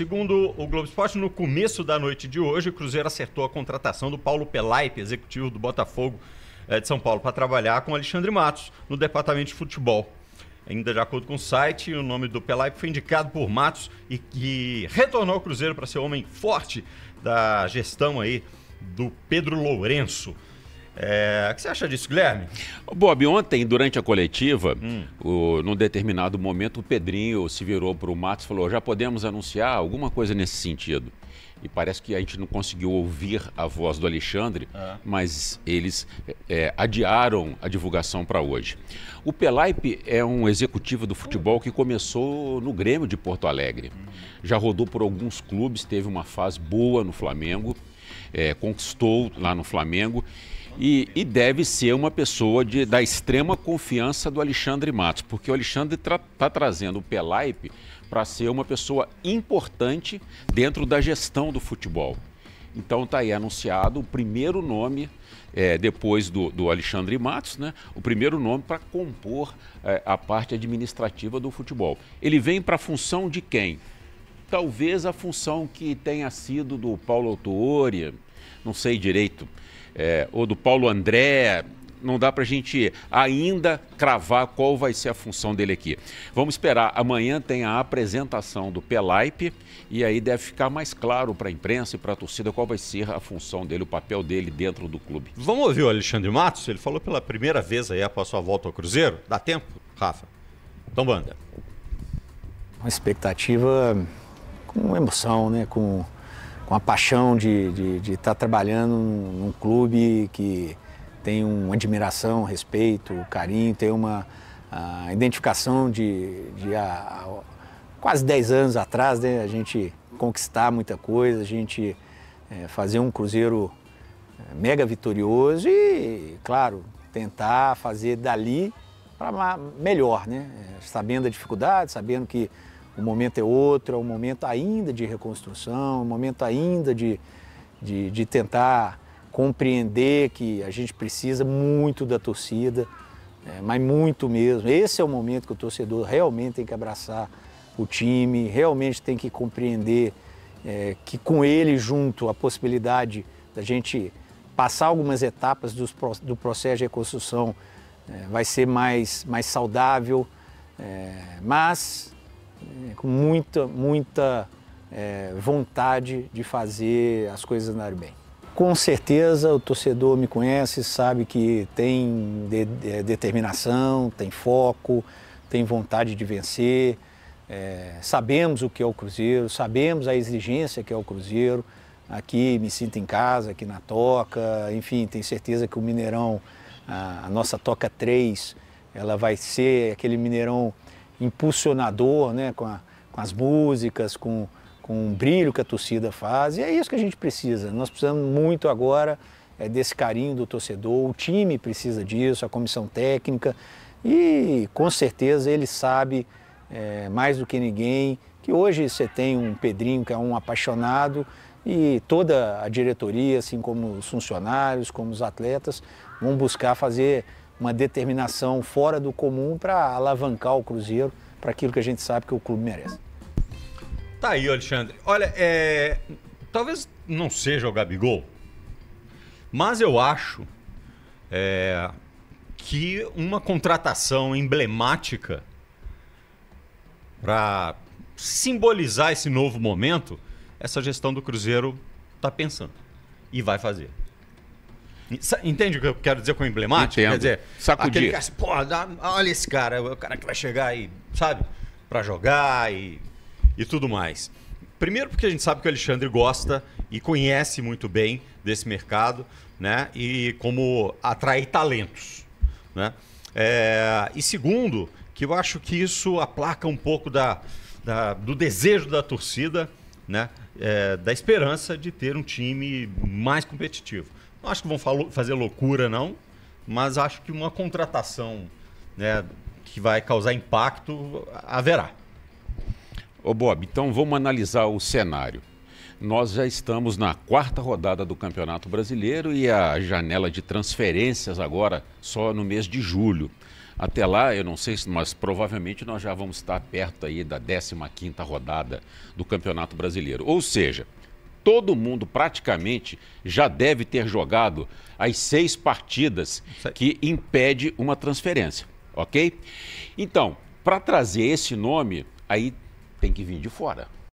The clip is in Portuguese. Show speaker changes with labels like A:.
A: Segundo o Globo Esporte, no começo da noite de hoje, o Cruzeiro acertou a contratação do Paulo Pelaipe, executivo do Botafogo eh, de São Paulo, para trabalhar com Alexandre Matos no departamento de futebol. Ainda de acordo com o site, o nome do Pelaipe foi indicado por Matos e que retornou ao Cruzeiro para ser homem forte da gestão aí do Pedro Lourenço. É, o que você acha disso, Guilherme?
B: Bob, ontem, durante a coletiva, hum. o, num determinado momento, o Pedrinho se virou para o Matos e falou: já podemos anunciar alguma coisa nesse sentido. E parece que a gente não conseguiu ouvir a voz do Alexandre, ah. mas eles é, adiaram a divulgação para hoje. O Pelaipe é um executivo do futebol que começou no Grêmio de Porto Alegre. Hum. Já rodou por alguns clubes, teve uma fase boa no Flamengo, é, conquistou lá no Flamengo e, e deve ser uma pessoa de, da extrema confiança do Alexandre Matos, porque o Alexandre está trazendo o Pelaipe para ser uma pessoa importante dentro da gestão do futebol. Então está aí anunciado o primeiro nome, é, depois do, do, Alexandre Matos, né, o primeiro nome para compor é, a parte administrativa do futebol. Ele vem para a função de quem? Talvez a função que tenha sido do Paulo Autuori, não sei direito, é, ou do Paulo André. Não dá para a gente ainda cravar qual vai ser a função dele aqui. Vamos esperar. Amanhã tem a apresentação do Pelaipe e aí deve ficar mais claro para a imprensa e para a torcida qual vai ser a função dele, o papel dele dentro
A: do clube. Vamos ouvir o Alexandre Matos? Ele falou pela primeira vez aí após sua volta ao Cruzeiro. Dá tempo, Rafa? Então, banda.
C: Uma expectativa com emoção, né? Com uma paixão de estar tá trabalhando num clube que tem uma admiração, respeito, carinho, tem uma identificação de, de a, quase 10 anos atrás, né, a gente conquistar muita coisa, a gente é, fazer um cruzeiro é, mega vitorioso e, claro, tentar fazer dali para melhor, né? É, sabendo a dificuldade, sabendo que o momento é outro, é um momento ainda de reconstrução, um momento ainda de, de, de tentar compreender que a gente precisa muito da torcida, é, mas muito mesmo. Esse é o momento que o torcedor realmente tem que abraçar o time, realmente tem que compreender é, que com ele junto a possibilidade da gente passar algumas etapas do, do processo de reconstrução é, vai ser mais, mais saudável, é, mas é, com muita, muita é, vontade de fazer as coisas andarem bem. Com certeza o torcedor me conhece, sabe que tem de, de, é, determinação, tem foco, tem vontade de vencer. É, sabemos o que é o Cruzeiro, sabemos a exigência que é o Cruzeiro. Aqui me sinto em casa, aqui na Toca, enfim, tenho certeza que o Mineirão, a, a nossa Toca 3, ela vai ser aquele Mineirão impulsionador né, com, a, com as músicas, com, com o brilho que a torcida faz. E é isso que a gente precisa. Nós precisamos muito agora é, desse carinho do torcedor, o time precisa disso, a comissão técnica. E com certeza ele sabe, é, mais do que ninguém, que hoje você tem um Pedrinho que é um apaixonado e toda a diretoria, assim como os funcionários, como os atletas, vão buscar fazer uma determinação fora do comum para alavancar o Cruzeiro para aquilo que a gente sabe que o clube merece.
A: Tá aí, Alexandre. Olha, é... talvez não seja o Gabigol, mas eu acho é... que uma contratação emblemática para simbolizar esse novo momento, essa gestão do Cruzeiro está pensando e vai fazer. Entende o que eu quero dizer com emblemático? Entendo. Quer dizer, Sacudir. aquele cara, assim, pô, dá, olha esse cara, o cara que vai chegar aí, sabe, para jogar e, e tudo mais. Primeiro porque a gente sabe que o Alexandre gosta e conhece muito bem desse mercado, né? E como atrair talentos, né? É, e segundo, que eu acho que isso aplaca um pouco da, da do desejo da torcida, né? É, da esperança de ter um time mais competitivo. Não acho que vão fazer loucura, não, mas acho que uma contratação né, que vai causar impacto haverá. Ô Bob, então
B: vamos analisar o cenário. Nós já estamos na quarta rodada do Campeonato Brasileiro e a janela de transferências agora só no mês de julho. Até lá, eu não sei, mas provavelmente nós já vamos estar perto aí da 15ª rodada do Campeonato Brasileiro. Ou seja, todo mundo praticamente já deve ter jogado as seis partidas que impede uma transferência, ok? Então, para trazer esse nome, aí tem que vir de fora.